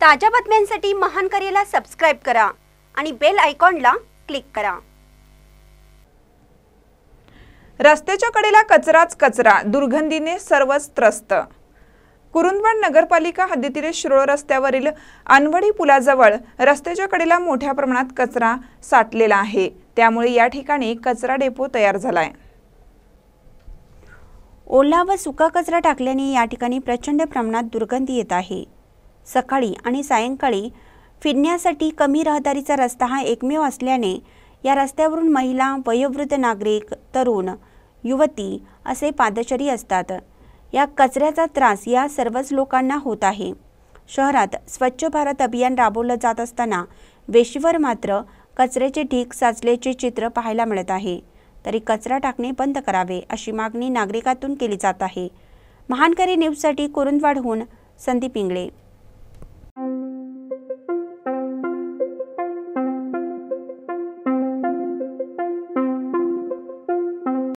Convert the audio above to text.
ताज्या बातम्यांसाठी महान करेला सबस्क्राइब करा आणि बेल आयकॉनला क्लिक करा रस्त्याच्या कडेला कचराच कचरा दुर्गंधीने सर्वच त्रस्त कुरुंदवड नगरपालिका हद्दीतील शिरोळ रस्त्यावरील अनवडी पुलाजवळ रस्त्याच्या कडेला मोठ्या प्रमाणात कचरा साठलेला आहे त्यामुळे या ठिकाणी कचरा डेपो तयार झाला आहे ओला व सुका कचरा टाकल्याने या ठिकाणी प्रचंड प्रमाणात दुर्गंधी येत आहे सकाळी आणि सायंकाळी फिरण्यासाठी कमी रहदारीचा रस्ता हा एकमेव असल्याने या रस्त्यावरून महिला वयोवृद्ध नागरिक तरुण युवती असे पादचरी असतात या कचऱ्याचा त्रास या सर्वच लोकांना होत आहे शहरात स्वच्छ भारत अभियान राबवलं जात असताना वेशीवर मात्र कचऱ्याचे ढीक साचल्याचे चित्र पाहायला मिळत आहे तरी कचरा टाकणे बंद करावे अशी मागणी नागरिकातून केली जात आहे महानकरी न्यूजसाठी कुरुंदवाडहून संदीप इंगळे